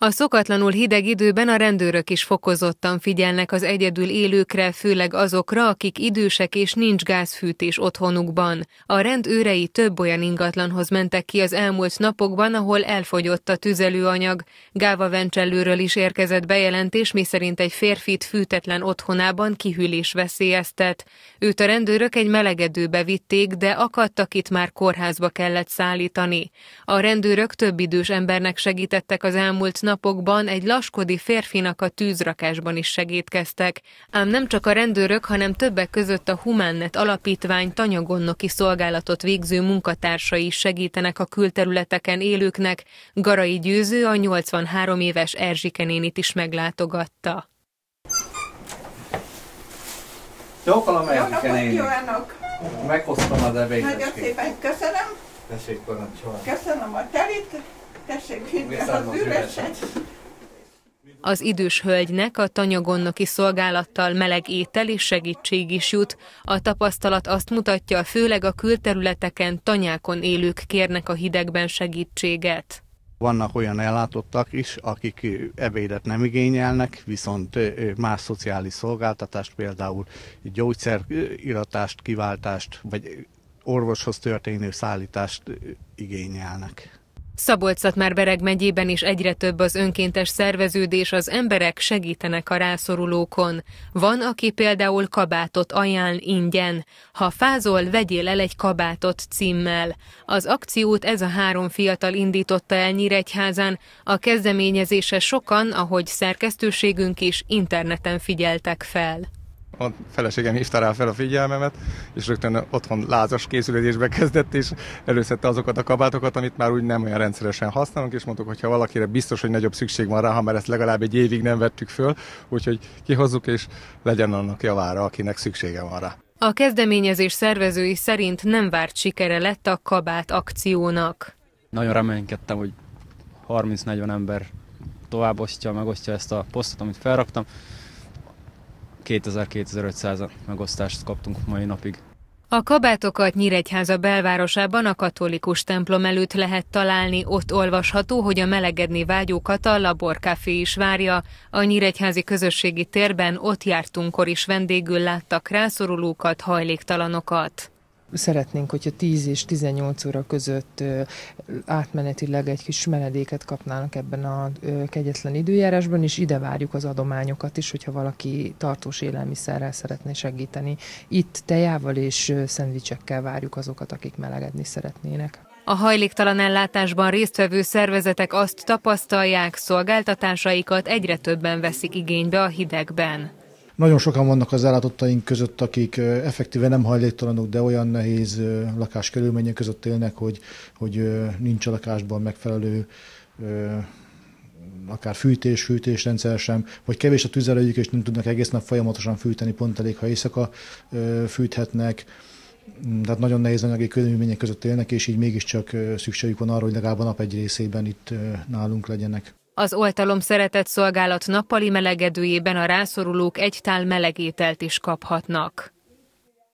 A szokatlanul hideg időben a rendőrök is fokozottan figyelnek az egyedül élőkre, főleg azokra, akik idősek és nincs gázfűtés otthonukban. A rendőrei több olyan ingatlanhoz mentek ki az elmúlt napokban, ahol elfogyott a tüzelőanyag. Gáva Vencsellőről is érkezett bejelentés, miszerint egy férfit fűtetlen otthonában kihűlés veszélyeztet. Őt a rendőrök egy melegedőbe vitték, de akadtak itt már kórházba kellett szállítani. A rendőrök több idős embernek segítettek az elmúlt hétköznapokban egy laskodi férfinak a tűzrakásban is segítkeztek, ám nem csak a rendőrök, hanem többek között a Humánnet Alapítvány tanyagonnoki szolgálatot végző munkatársai is segítenek a külterületeken élőknek, Garai Győző a 83 éves Erzsike nénit is meglátogatta. Jó kalam, Erzsike néni! Meghoztam az ebédecskét. Nagyon szépen köszönöm! Tessék Köszönöm a telit, tessék vinni az Az idős hölgynek a tanyagonnoki szolgálattal meleg étel és segítség is jut. A tapasztalat azt mutatja, főleg a külterületeken, tanyákon élők kérnek a hidegben segítséget. Vannak olyan ellátottak is, akik ebédet nem igényelnek, viszont más szociális szolgáltatást, például gyógyszeriratást, kiváltást, vagy orvoshoz történő szállítást igényelnek szabolcs bereg megyében is egyre több az önkéntes szerveződés, az emberek segítenek a rászorulókon. Van, aki például kabátot ajánl ingyen. Ha fázol, vegyél el egy kabátot címmel. Az akciót ez a három fiatal indította el Nyíregyházán, a kezdeményezése sokan, ahogy szerkesztőségünk is, interneten figyeltek fel a feleségem hívta rá fel a figyelmemet, és rögtön otthon lázas készülésbe kezdett, és előszette azokat a kabátokat, amit már úgy nem olyan rendszeresen használunk, és mondtuk, hogy ha valakire biztos, hogy nagyobb szükség van rá, ha már ezt legalább egy évig nem vettük föl, úgyhogy kihozzuk, és legyen annak javára, akinek szüksége van rá. A kezdeményezés szervezői szerint nem várt sikere lett a kabát akciónak. Nagyon reménykedtem, hogy 30-40 ember továbbosztja, megosztja ezt a posztot, amit felraktam, 2000-2500 megosztást kaptunk mai napig. A kabátokat Nyíregyháza belvárosában a katolikus templom előtt lehet találni, ott olvasható, hogy a melegedni vágyókat a laborkafé is várja. A Nyíregyházi közösségi térben ott jártunkkor is vendégül láttak rászorulókat, hajléktalanokat. Szeretnénk, hogyha 10 és 18 óra között átmenetileg egy kis menedéket kapnának ebben a kegyetlen időjárásban, és ide várjuk az adományokat is, hogyha valaki tartós élelmiszerrel szeretné segíteni. Itt tejával és szendvicsekkel várjuk azokat, akik melegedni szeretnének. A hajléktalan ellátásban résztvevő szervezetek azt tapasztalják, szolgáltatásaikat egyre többen veszik igénybe a hidegben. Nagyon sokan vannak az állatottaink között, akik effektíve nem hajléktalanok, de olyan nehéz lakáskörülmények között élnek, hogy, hogy nincs a lakásban megfelelő akár fűtés, fűtés rendszer sem, vagy kevés a tüzelőjük, és nem tudnak egész nap folyamatosan fűteni, pont elég, ha éjszaka fűthetnek mm, tehát nagyon nehéz anyagi körülmények között élnek, és így mégiscsak szükségük van arra, hogy legalább a nap egy részében itt nálunk legyenek. Az oltalom szeretett szolgálat nappali melegedőjében a rászorulók egy tál melegételt is kaphatnak.